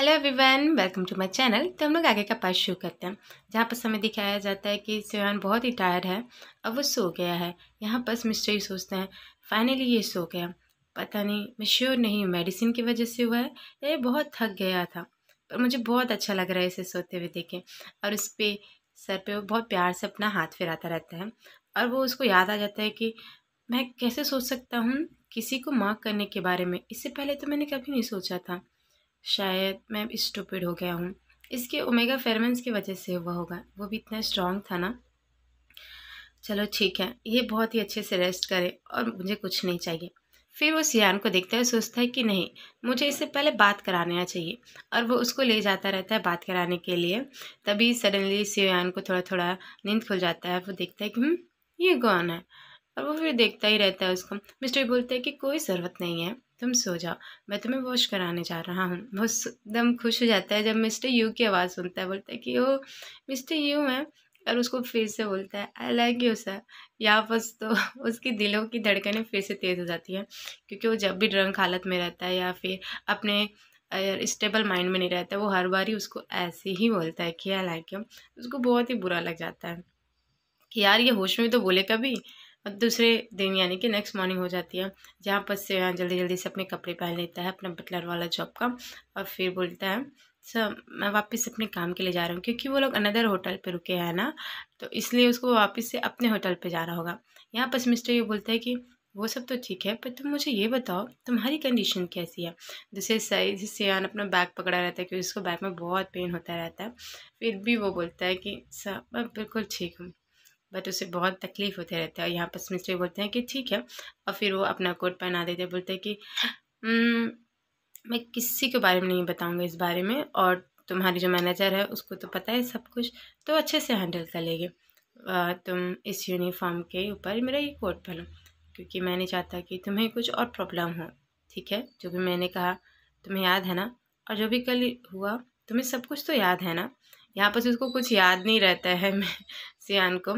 hello everyone welcome to my channel तो हम लोग आगे का पार्ट शुरू करते हैं जहाँ पर समय दिखाया जाता है कि सेवान बहुत ही टायर्ड है अब वो सो गया है यहाँ पर मिस्टर ही सोचते हैं फाइनली ये सो गया पता नहीं मैं श्योर नहीं हूँ मेडिसिन की वजह से हुआ है ये बहुत थक गया था पर मुझे बहुत अच्छा लग रहा है इसे सोते हुए देखे और उस पर सर पर वो बहुत प्यार से अपना हाथ फिराता रहता है और वो उसको याद आ जाता है कि मैं कैसे सोच सकता हूँ किसी को माफ़ करने के बारे में इससे पहले तो मैंने कभी नहीं सोचा था शायद मैं स्टूपिड हो गया हूँ इसके ओमेगा फेरमेंस की वजह से हुआ होगा वो भी इतना स्ट्रांग था ना चलो ठीक है ये बहुत ही अच्छे से रेस्ट करे और मुझे कुछ नहीं चाहिए फिर वो सियान को देखता है सोचता है कि नहीं मुझे इससे पहले बात कराना चाहिए और वो उसको ले जाता रहता है बात कराने के लिए तभी सडनली सियान को थोड़ा थोड़ा नींद खुल जाता है वो देखता है कि हम्म, ये कौन है और वो फिर देखता ही रहता है उसको मिस्टर बोलते हैं कि कोई ज़रूरत नहीं है तुम सो जाओ मैं तुम्हें वॉश कराने जा रहा हूँ वो एकदम खुश हो जाता है जब मिस्टर यू की आवाज़ सुनता है बोलता है कि ओ मिस्टर यू है और उसको फिर से बोलता है आई लाइक यू सर या बस तो उसकी दिलों की धड़कनें फिर से तेज़ हो जाती हैं क्योंकि वो जब भी ड्रंक हालत में रहता है या फिर अपने स्टेबल माइंड में नहीं रहता है वो हर बार ही उसको ऐसे ही बोलता है कि आई लाइक यू उसको बहुत ही बुरा लग जाता है कि यार ये होश में तो बोले कभी और दूसरे दिन यानी कि नेक्स्ट मॉर्निंग हो जाती है जहाँ पर से यहाँ जल्दी जल्दी से अपने कपड़े पहन लेता है अपना बटलर वाला जॉब का और फिर बोलता है सर मैं वापस अपने काम के लिए जा रहा हूँ क्योंकि वो लोग अनदर होटल पे रुके हैं ना तो इसलिए उसको वापस से अपने होटल पे जाना होगा यहाँ पर मिस्टर ये बोलता है कि वो सब तो ठीक है पर तुम मुझे ये बताओ तुम्हारी कंडीशन कैसी है दूसरे साइड यहाँ अपना बैग पकड़ा रहता है क्योंकि उसको बैग में बहुत पेन होता रहता है फिर भी वो बोलता है कि सर मैं बिल्कुल ठीक हूँ बट उसे बहुत तकलीफ़ होते रहता है यहाँ पर मिस्टर बोलते हैं कि ठीक है और फिर वो अपना कोट पहना देते हैं बोलते हैं कि मैं किसी के बारे में नहीं बताऊँगा इस बारे में और तुम्हारी जो मैनेजर है उसको तो पता है सब कुछ तो अच्छे से हैंडल कर लेंगे तुम इस यूनिफॉर्म के ऊपर मेरा ये कोट पहनो क्योंकि मैं नहीं चाहता कि तुम्हें कुछ और प्रॉब्लम हो ठीक है जो भी मैंने कहा तुम्हें याद है ना और जो भी कल हुआ तुम्हें सब कुछ तो याद है ना यहाँ पर तो उसको कुछ याद नहीं रहता है मैं सियान को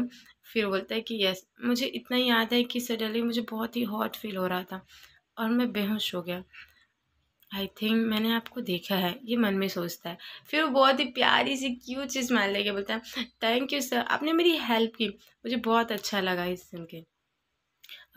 फिर बोलता है कि यस मुझे इतना याद है कि सडनली मुझे बहुत ही हॉट फील हो रहा था और मैं बेहोश हो गया आई थिंक मैंने आपको देखा है ये मन में सोचता है फिर वो बहुत ही प्यारी सी क्यूट चीज़ मान लेके बोलता है थैंक यू सर आपने मेरी हेल्प की मुझे बहुत अच्छा लगा इस सुन के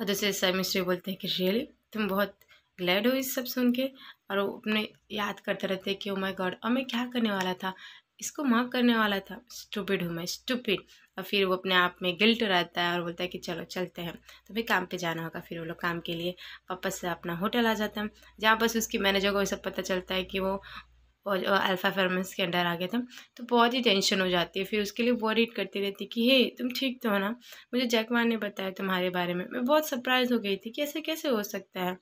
और दूसरे सर मिस्ट्री बोलते हैं कि रियली तुम बहुत ग्लैड हो इस सब सुन के और वो अपने याद करते रहते हैं कि ओ माय गॉड और मैं क्या करने वाला था इसको माफ़ करने वाला था स्टूपिड हूँ मैं स्टूपिड और फिर वो अपने आप में गिल्ट रहता है और बोलता है कि चलो चलते हैं तो फिर काम पे जाना होगा फिर वो लोग काम के लिए वापस से अपना होटल आ जाता है जहाँ बस उसकी मैनेजर को ये सब पता चलता है कि वो अल्फ़ा फार्मेस के अंडर आ गया था तो बहुत ही टेंशन हो जाती है फिर उसके लिए वॉरिड करती रहती कि हे तुम ठीक तो हो ना मुझे जैकमान ने बताया तुम्हारे बारे में मैं बहुत सरप्राइज़ हो गई थी कि ऐसे कैसे हो सकता है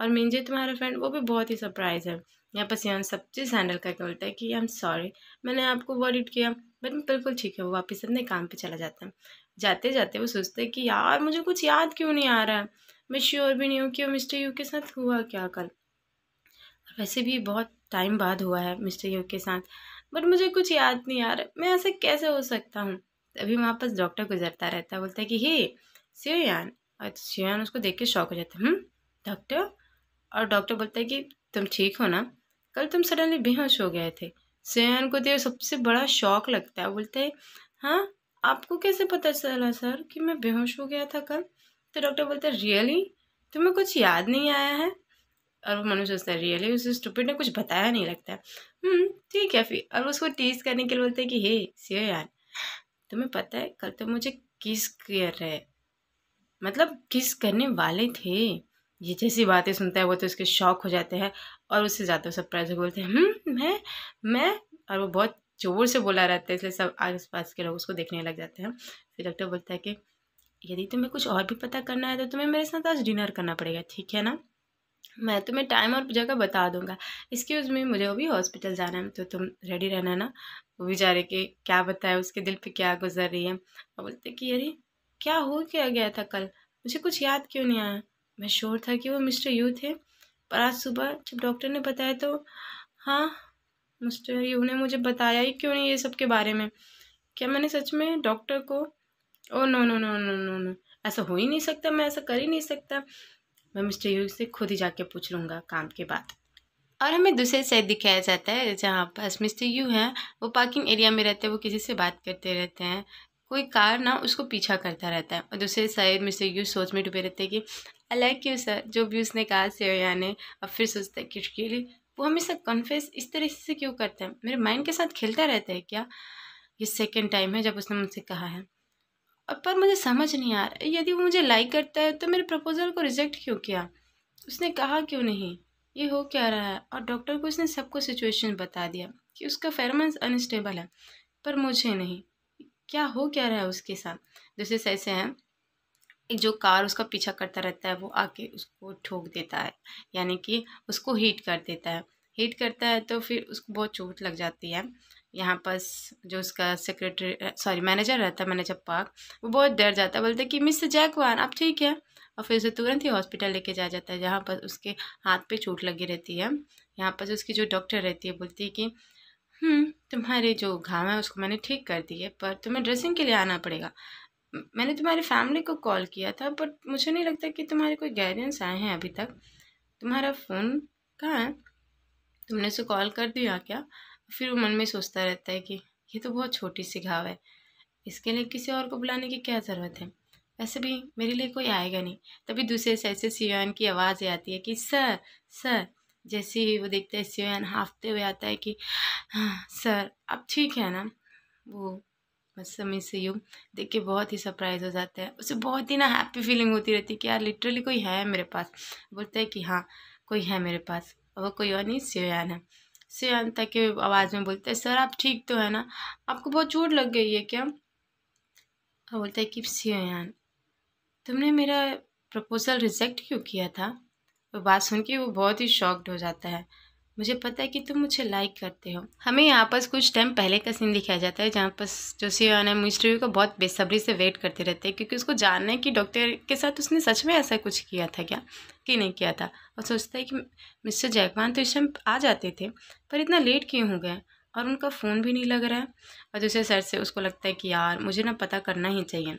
और मिंजे तुम्हारा फ्रेंड वो भी बहुत ही सरप्राइज़ है यहाँ पर सियान सब चीज़ हैंडल करके बोलता है कि आई एम सॉरी मैंने आपको वॉरिड किया बट बिल्कुल ठीक है वो वापस अपने काम पे चला जाता है जाते जाते वो सोचते हैं कि यार मुझे कुछ याद क्यों नहीं आ रहा है मैं श्योर भी नहीं हूँ कि वो मिस्टर यू के साथ हुआ क्या कल वैसे भी बहुत टाइम बाद हुआ है मिस्टर यू के साथ बट मुझे कुछ याद नहीं आ रहा मैं ऐसे कैसे हो सकता हूँ तभी वहाँ पर डॉक्टर गुजरता रहता है बोलता है कि हे सियान और सियान उसको देख के शौक हो जाता है डॉक्टर हम्म, और डॉक्टर बोलता है कि तुम ठीक हो ना कल तुम सडनली बेहोश हो गए थे सेहन को तो सबसे बड़ा शौक लगता है बोलते हैं हाँ आपको कैसे पता चला सर कि मैं बेहोश हो गया था कल तो डॉक्टर बोलते हैं रियली तुम्हें कुछ याद नहीं आया है और वो मनु सोचता है रियली उसे स्टूपिड ने कुछ बताया नहीं लगता है हम्म, ठीक है फिर और उसको टीज करने के लिए बोलते हैं कि हे सियो यार तुम्हें पता है कल तो मुझे किस कर रहे मतलब किस करने वाले थे ये जैसी बातें सुनता है वो तो उसके शौक हो जाते हैं और उससे ज़्यादा सरप्राइज हो बोलते हैं हम्म, मैं मैं और वो बहुत जोर से बोला रहता है इसलिए सब आस पास के लोग उसको देखने लग जाते हैं फिर डॉक्टर बोलता है कि यदि तुम्हें कुछ और भी पता करना है तो तुम्हें मेरे साथ आज डिनर करना पड़ेगा ठीक है ना मैं तुम्हें टाइम और जगह बता दूंगा इसके उसमें मुझे अभी हॉस्पिटल जाना है तो तुम रेडी रहना ना वो बेचारे के क्या बताया उसके दिल पे क्या गुजर रही है और बोलते कि अरे क्या हो क्या गया था कल मुझे कुछ याद क्यों नहीं आया मैं श्योर था कि वो मिस्टर यू थे पर आज सुबह जब डॉक्टर ने बताया तो हाँ मिस्टर यू ने मुझे बताया ही क्यों नहीं ये सब के बारे में क्या मैंने सच में डॉक्टर को oh no no no no no no ऐसा हो ही नहीं सकता मैं ऐसा कर ही नहीं सकता मैं मिस्टर यू से खुद ही जाके पूछ लूँगा काम के बाद और हमें दूसरे साइड दिखाया जाता है जहाँ पास मिस्टर यू हैं वो पार्किंग एरिया में रहते हैं वो किसी से बात करते रहते हैं कोई कार ना उसको पीछा करता रहता है और दूसरे साइड मिस्टर यू सोच में डूबे रहते हैं कि लाइक यू सर जो भी उसने कहा से ने अब फिर सोचता है लिए वो हमेशा कन्फेस इस तरीके से क्यों करते हैं मेरे माइंड के साथ खेलता रहता है क्या ये सेकेंड टाइम है जब उसने मुझसे कहा है और पर मुझे समझ नहीं आ रहा यदि वो मुझे लाइक करता है तो मेरे प्रपोज़ल को रिजेक्ट क्यों किया उसने कहा क्यों नहीं ये हो क्या रहा है और डॉक्टर को उसने सबको सिचुएशन बता दिया कि उसका फेरमेंस अनस्टेबल है पर मुझे नहीं क्या हो क्या रहा है उसके साथ दूसरे ऐसे हैं जो कार उसका पीछा करता रहता है वो आके उसको ठोक देता है यानी कि उसको हीट कर देता है हीट करता है तो फिर उसको बहुत चोट लग जाती है यहाँ पास जो उसका सेक्रेटरी सॉरी मैनेजर रहता है मैनेजर पार्क वो बहुत डर जाता है बोलते कि मिस्टर जैकवान आप ठीक है और फिर उसे तुरंत ही हॉस्पिटल लेके जाया जाता है जहाँ पर उसके हाथ पे चोट लगी रहती है यहाँ पर उसकी जो डॉक्टर रहती है बोलती है कि हम्म, तुम्हारे जो घाव है उसको मैंने ठीक कर दी है पर तुम्हें ड्रेसिंग के लिए आना पड़ेगा मैंने तुम्हारी फैमिली को कॉल किया था बट मुझे नहीं लगता कि तुम्हारे कोई गाइडेंस आए हैं अभी तक तुम्हारा फ़ोन कहाँ है तुमने उसे कॉल कर दिया क्या फिर वो मन में सोचता रहता है कि ये तो बहुत छोटी सी घाव है इसके लिए किसी और को बुलाने की क्या ज़रूरत है वैसे भी मेरे लिए कोई आएगा नहीं तभी दूसरे साइड से सियान की आवाज़ आती है कि सर सर जैसे ही वो देखते है सियान हाँफते हुए आता है कि हाँ सर अब ठीक है ना वो समझ से यू देख के बहुत ही सरप्राइज़ हो जाते हैं उसे बहुत ही ना हैप्पी फीलिंग होती रहती है कि यार लिटरली कोई है मेरे पास बोलते हैं कि हाँ कोई है मेरे पास वो कोई और नहीं सियान है सियान तक के आवाज़ में बोलते हैं सर आप ठीक तो है ना आपको बहुत चोट लग गई है क्या और बोलता है कि सियान तुमने मेरा प्रपोज़ल रिजेक्ट क्यों किया था वो बात सुन के वो बहुत ही शॉक्ड हो जाता है मुझे पता है कि तुम मुझे लाइक करते हो हमें यहाँ पर कुछ टाइम पहले का सीन दिखाया जाता है जहाँ पर जोशियान है मिस्ट्री को बहुत बेसब्री से वेट करते रहते हैं क्योंकि उसको जानना है कि डॉक्टर के साथ उसने सच में ऐसा कुछ किया था क्या कि नहीं किया था और सोचता है कि मिस्टर जैकवान तो इस टाइम आ जाते थे पर इतना लेट क्यों हो गए और उनका फ़ोन भी नहीं लग रहा है और दूसरे सर से उसको लगता है कि यार मुझे ना पता करना ही चाहिए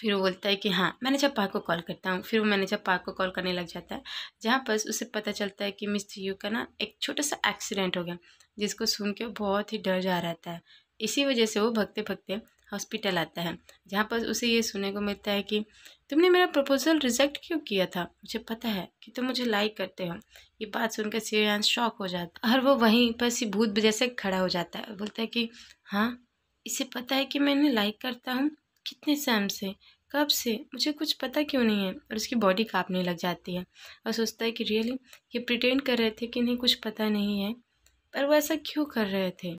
फिर वो बोलता है कि हाँ मैनेजर पा को कॉल करता हूँ फिर वो मैनेजर पा को कॉल करने लग जाता है जहाँ पर उसे पता चलता है कि मिस यू का ना एक छोटा सा एक्सीडेंट हो गया जिसको सुन के बहुत ही डर जा रहता है इसी वजह से वो भगते भगते हॉस्पिटल आता है जहाँ पर उसे ये सुनने को मिलता है कि तुमने मेरा प्रपोज़ल रिजेक्ट क्यों किया था मुझे पता है कि तुम मुझे लाइक करते हो ये बात सुनकर सीरियन शॉक हो जाता है और वो वहीं पर सी भूत जैसे खड़ा हो जाता है बोलता है कि हाँ इसे पता है कि मैंने लाइक करता हूँ कितने सैम से कब से मुझे कुछ पता क्यों नहीं है और उसकी बॉडी काँपने लग जाती है और सोचता है कि रियली ये प्रिटेंड कर रहे थे कि इन्हें कुछ पता नहीं है पर वो ऐसा क्यों कर रहे थे